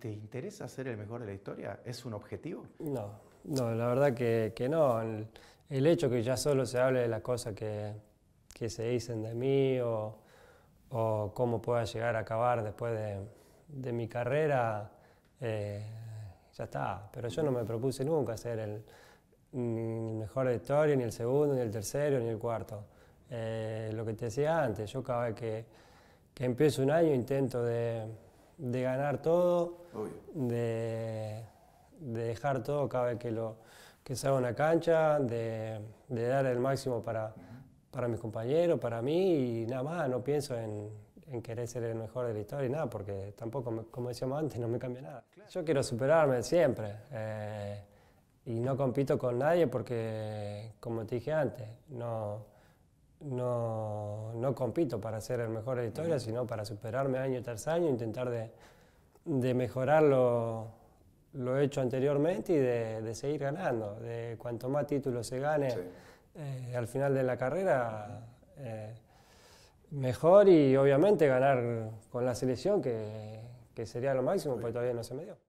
te interesa ser el mejor de la historia? ¿Es un objetivo? No, no, la verdad que, no. El, hecho que ya solo se hable de las cosas que, se dicen de mí o, cómo pueda llegar a acabar después de, mi carrera, eh, ya está. Pero yo no me propuse nunca ser el, mejor de la historia, ni el segundo, ni el tercero, ni el cuarto. Eh, lo que te decía antes, yo cada vez que, que empiezo un año intento de de ganar todo, de, de, dejar todo cada vez que, lo, que salgo a una cancha, de, de dar el máximo para, para mis compañeros, para mí y nada más, no pienso en, en, querer ser el mejor de la historia y nada, porque tampoco, como decíamos antes, no me cambia nada. Yo quiero superarme siempre. Eh, y no compito con nadie porque, como te dije antes, no, no, no compito para ser el mejor de sino para superarme año tras año, intentar de, mejorar lo, hecho anteriormente y de, seguir ganando. De cuanto más títulos se gane eh, al final de la carrera, eh, mejor y obviamente ganar con la selección, que, sería lo máximo, pues porque todavía no se me dio.